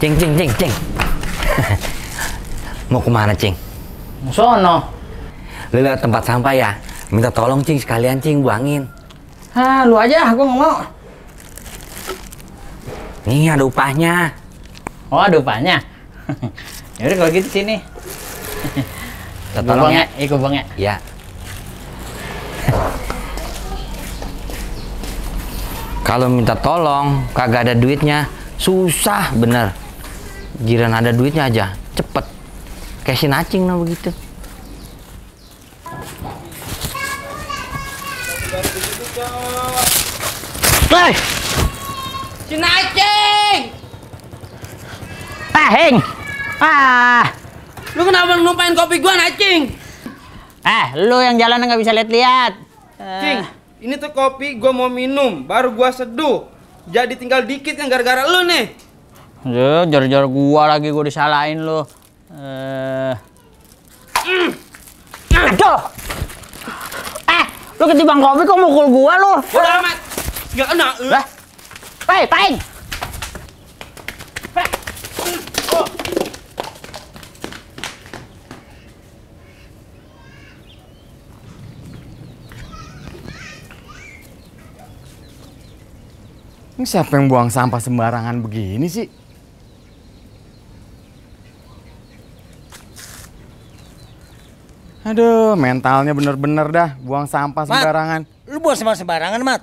Cing, cing, cing, cing. Mau kemana, cing? Mau Sono. Lu lihat tempat sampah ya. Minta tolong, cing, sekalian, cing, buangin. Ha, ah, lu aja, aku nggak mau. Nih, ada upahnya. Oh, ada upahnya. Yaudah kalau gitu sini. Kita tolong ya. Ikut buang ya. Iya. Kalau minta tolong, kagak ada duitnya, susah bener. Giran ada duitnya aja, cepet. Kayak si nacing lah begitu. Hei! Si nacing! Ah, Heng! Ah! Lu kenapa numpain kopi gua, nacing? Eh, lu yang jalan nggak bisa lihat-lihat. Cing, ini tuh kopi gua mau minum, baru gua seduh. Jadi tinggal dikit yang gara-gara lu nih jar-jar gua lagi gua disalahin lo. Eh. Aduh. Eh, lu ketimbang kopi kok mukul gua lo? Udah amat. Enggak kena. Lah. Hei, pain. Ini siapa yang buang sampah sembarangan begini sih? Aduh, mentalnya bener-bener dah buang sampah Mat, sembarangan. Lu buang sampah sembarangan, Mat.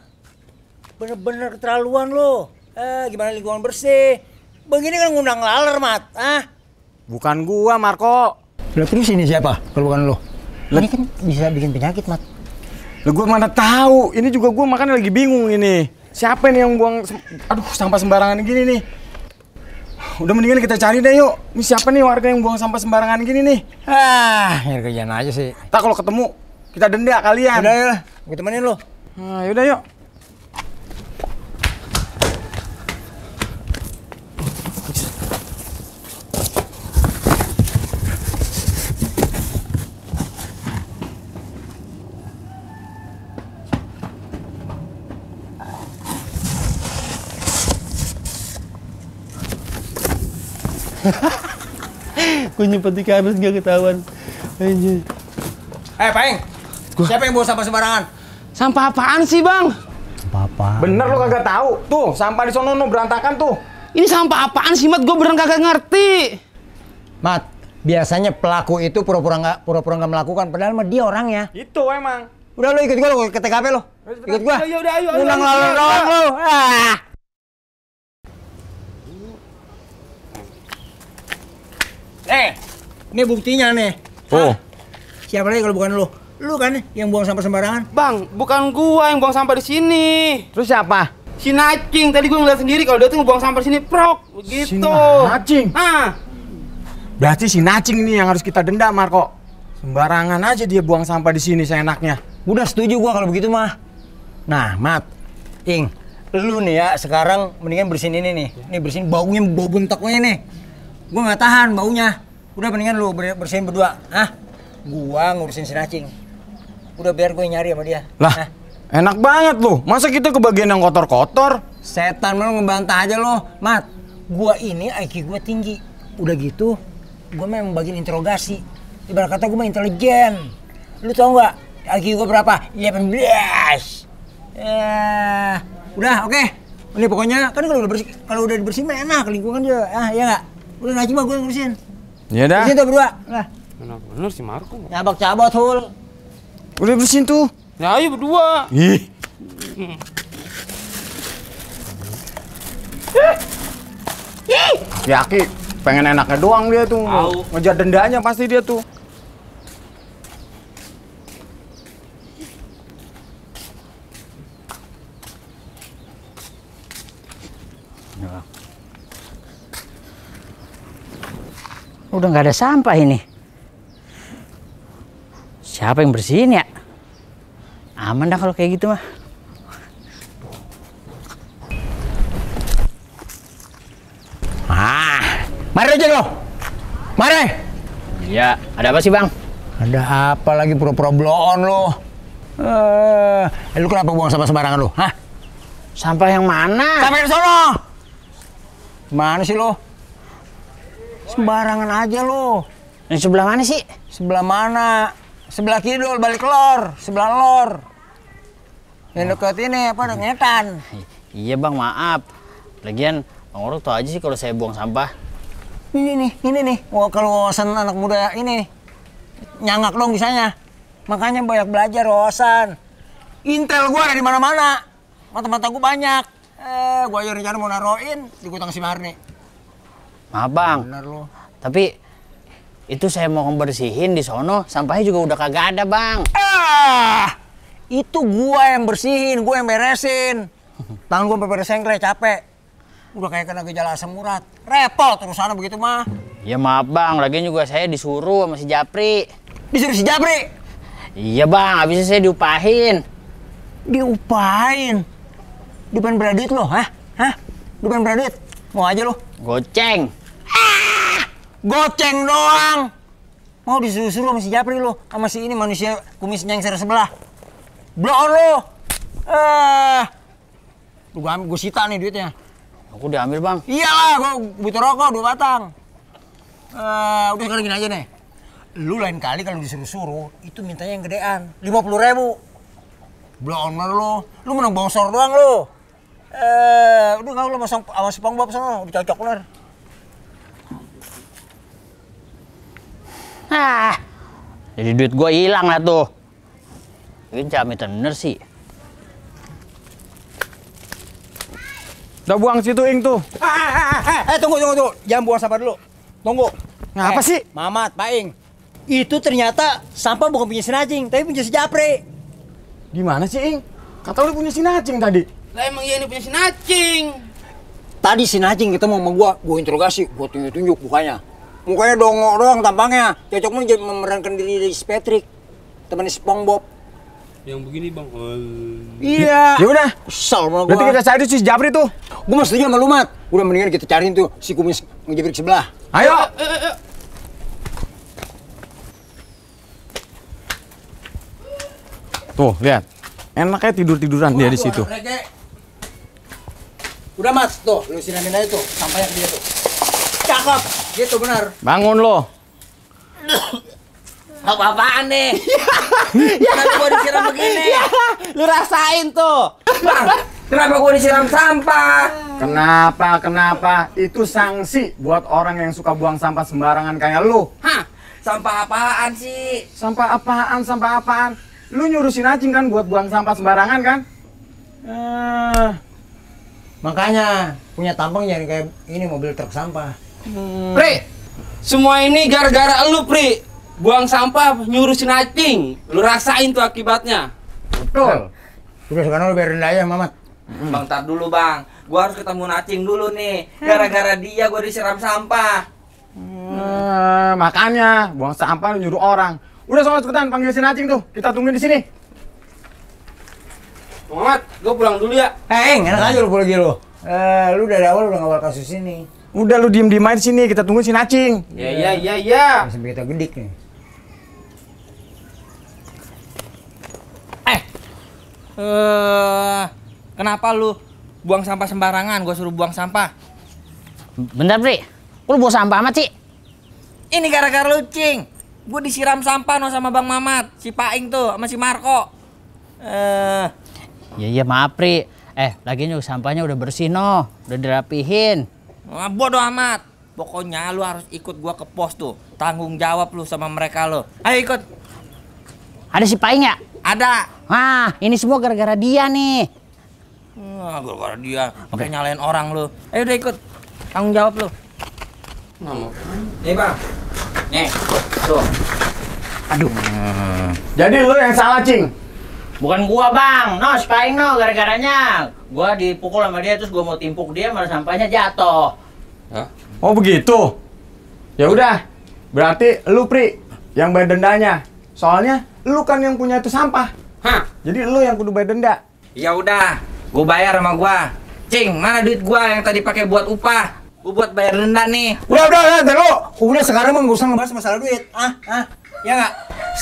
Bener-bener keterlaluan lu. Eh, gimana lingkungan bersih? Begini kan ngundang laler, Mat. Ah. Bukan gua, Marco. Lah terus ini siapa? Kalau bukan lu. Ini kan bisa bikin penyakit, Mat. Lah gua mana tahu. Ini juga gua makan lagi bingung ini. Siapa nih yang buang aduh sampah sembarangan gini nih? udah mendingan kita cari deh yuk. Ini siapa nih warga yang buang sampah sembarangan gini nih? Ah, kerjaan aja sih. Tak kalau ketemu kita denda kalian. Udah ya, gue temenin lo. Nah, yaudah yuk. gue nyempet di kabel gak ketahuan. Anjir. Eh, Peng. Gua... Siapa yang bawa sampah sembarangan? Sampah apaan sih, Bang? Sampah apa? Bener lo kagak tahu. Tuh, sampah di sono berantakan tuh. Ini sampah apaan sih, Mat? Gue beneran kagak ngerti. Mat, biasanya pelaku itu pura-pura nggak pura-pura nggak melakukan padahal mah dia orangnya. Itu emang. Udah lo ikut gue lo ke TKP lo. Ikut gue. Udah udah ayo. ayo. lalu iya, iya, iya. lo. Ah. Eh, ini buktinya nih. Oh. Siapa lagi kalau bukan lo? Lu kan yang buang sampah sembarangan. Bang, bukan gua yang buang sampah di sini. Terus siapa? Si Nacing, tadi gua ngeliat sendiri kalau dia tuh buang sampah sini, prok, begitu. Si gitu. Nacing? Ah. Berarti si Nacing ini yang harus kita denda, Marco. Sembarangan aja dia buang sampah di sini seenaknya. Udah setuju gua kalau begitu mah. Nah, Mat, Ing, lu nih ya sekarang mendingan bersihin ini nih. Ini bersihin baunya bau bentaknya nih gue nggak tahan baunya udah mendingan lu bersihin berdua ah gua ngurusin si racing udah biar gue nyari sama dia lah Hah? enak banget lu masa kita ke bagian yang kotor-kotor setan lu ngebantah aja lo mat gua ini IQ gue tinggi udah gitu gue memang bagian interogasi ibarat kata gue mah intelijen lu tau nggak IQ gue berapa 18 eh udah oke okay. ini pokoknya kan kalau udah bersih kalau udah dibersihin enak lingkungan dia ah ya nggak Udah Najib mah gue ngurusin. Iya dah. Ngurusin tuh berdua. Lah. Benar benar si Marco. Nyabak cabot hul. Udah bersihin tuh. Ya ayo berdua. Ih. Ih. Yaki ya, pengen enaknya doang dia tuh. Au. Ngejar dendanya pasti dia tuh. Yeah. Udah nggak ada sampah ini. Siapa yang bersihin ya? Aman dah kalau kayak gitu mah. Ah, mari aja lo. Mari. Iya, ada apa sih bang? Ada apa lagi pura-pura bloon lo? Eh, eh, lu kenapa buang sampah sembarangan lo Hah? Sampah yang mana? Sampah yang sono. Mana sih lo? Sembarangan aja lo. Yang sebelah mana sih? Sebelah mana? Sebelah kidul balik lor, sebelah lor. Yang oh. dekat ini apa ngetan. Iya bang maaf. Lagian bang Orok tau aja sih kalau saya buang sampah. Ini nih, ini nih. Wah kalau wawasan anak muda ini nyangak dong misalnya. Makanya banyak belajar wawasan. Intel gua ada di mana-mana. Mata-mata gua banyak. Eh, gua aja rencana mau naroin di gudang si Marni. Maaf bang. Bener lo. Tapi itu saya mau membersihin di sono, sampahnya juga udah kagak ada bang. Ah, itu gua yang bersihin, gua yang beresin. Tangan gua beberes sengkre capek. Udah kayak kena gejala asam urat. Repot terus sana begitu mah. Ya maaf bang, lagi juga saya disuruh sama si Japri. Disuruh si Japri? Iya bang, habisnya saya diupahin. Diupahin? Di beradit lo, hah? Hah? Di beradit? Mau aja lo? Goceng. Goceng doang. Mau disuruh-suruh sama si Japri lo, sama si ini manusia kumis nyengser sebelah. blok lo. Eh. Lu gua, gua sita nih duitnya. Aku diambil, Bang. Iyalah, gua butuh rokok dua batang. Eh, udah sekarang gini aja nih. Lu lain kali kalau disuruh-suruh, itu mintanya yang gedean. lima puluh ribu. blok owner lo. Lu menang bongsor doang lo. Eh, udah nggak lu masang awas SpongeBob sono, dicocok lu. Ah, jadi duit gue hilang lah tuh. Ini jamin bener sih. Udah buang situ ing tuh. Ah ah, ah, ah, ah, Eh tunggu tunggu tunggu, jangan buang sampah dulu. Tunggu. Ngapa eh, sih? Mamat, Pak Ing. Itu ternyata sampah bukan punya sinajing, tapi punya si Japre. Gimana sih, Ing? Kata lu punya sinajing tadi. Lah emang iya ini punya sinajing. Tadi sinajing kita mau sama gua, gua interogasi, gua tunjuk-tunjuk bukanya mukanya dongok doang tampangnya cocoknya jadi memerankan diri dari Patrick Temen SpongeBob yang begini bang oh, iya. iya ya udah kesel gua. berarti kita cari si Jabri tuh gue mesti sama lu udah mendingan kita cariin tuh si kumis ngejebrik sebelah ayo eh, eh, eh, tuh lihat enaknya tidur tiduran dia di situ udah mas tuh lu siramin aja tuh sampai ke dia tuh cakep. Gitu benar. Bangun lo. Apa-apaan nih? Kenapa gua disiram begini? Ya, lu rasain tuh. Bang, kenapa gua disiram sampah? Kenapa? Kenapa? Itu sanksi buat orang yang suka buang sampah sembarangan kayak lu. Hah? Sampah apaan sih? Sampah apaan? Sampah apaan? Lu nyurusin aja kan buat buang sampah sembarangan kan? Eh, makanya punya tampang jangan kayak ini mobil truk sampah. Hmm. Pri, semua ini gara-gara lu, Pri. Buang sampah, nyuruh snatching. Lu rasain tuh akibatnya. Betul. Udah sekarang kan lu biarin aja, Mamat. Hmm. Bang, tar dulu, Bang. Gua harus ketemu Nacing dulu nih. Hmm. Gara-gara dia gua disiram sampah. Hmm. Hmm. makanya buang sampah nyuruh orang. Udah sama cepetan panggil si Nacing tuh. Kita tunggu di sini. Mamat, gue pulang dulu ya. Eh, hey, enak aja lu pulang lu. Eh, lu dari awal udah ngawal kasus ini. Udah lu diem di aja sini, kita tunggu si Nacing. Iya iya iya iya. Sampai kita gedik nih. Eh, uh, kenapa lu buang sampah sembarangan? Gua suruh buang sampah. Bener Bre. lu buang sampah amat sih. Ini gara-gara lu cing. Gue disiram sampah no sama Bang Mamat, si Paing tuh, sama si Marco. Eh. Uh. Ya iya maaf Bre. Eh, lagi juga sampahnya udah bersih no, udah dirapihin. Nah, bodo amat. Pokoknya lu harus ikut gua ke pos tuh. Tanggung jawab lu sama mereka lo. Ayo ikut. Ada si paing nggak? Ada. Wah, ini semua gara-gara dia nih. Nah, gara-gara dia. Okay. nyalain orang lu. Ayo udah ikut. Tanggung jawab lu. Nih Nih, Bang. Nih. Tuh. Aduh. Hmm. Jadi lu yang salah, Cing. Bukan gua bang, no spaing no gara-garanya Gua dipukul sama dia terus gua mau timpuk dia malah sampahnya jatuh Hah? Oh begitu? Ya udah, berarti lu Pri yang bayar dendanya Soalnya lu kan yang punya itu sampah Hah? Jadi lu yang kudu bayar denda Ya udah, gua bayar sama gua Cing, mana duit gua yang tadi pakai buat upah? Gua buat bayar denda nih Udah, udah, udah, udah lu Udah sekarang mah gak usah ngebahas masalah duit Ah, ah ya nggak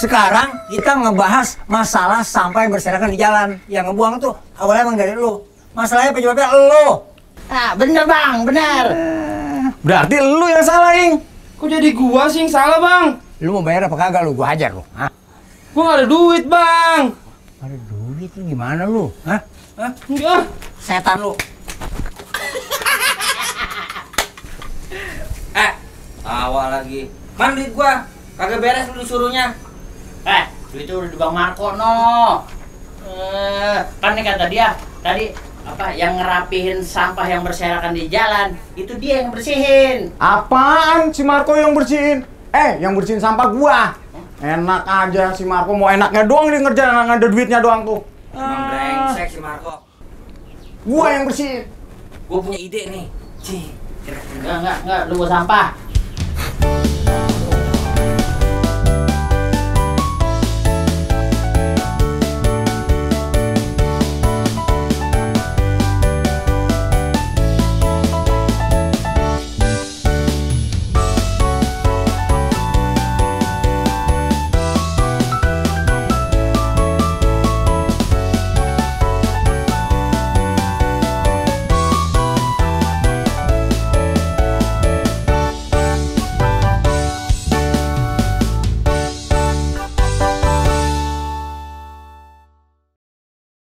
sekarang kita ngebahas masalah sampah yang berserakan di jalan yang ngebuang tuh awalnya emang dari lu masalahnya penyebabnya lu Ah, bener bang bener berarti lu yang salah ing kok jadi gua sih yang salah bang lu mau bayar apa kagak lu gua hajar lu Hah? gua gak ada duit bang ada duit lu gimana lu Hah? Hah? enggak setan lu eh awal lagi mana duit gua Kagak beres lu suruhnya. Eh, itu udah di Bang Marco no. Eh, kan nih kata dia tadi apa yang ngerapihin sampah yang berserakan di jalan itu dia yang bersihin apaan si Marco yang bersihin eh yang bersihin sampah gua enak aja si Marco mau enaknya doang dia ngerjain nggak ada duitnya doang tuh emang brengsek si Marco gua yang bersihin gua punya ide nih Cih, enggak enggak enggak lu sampah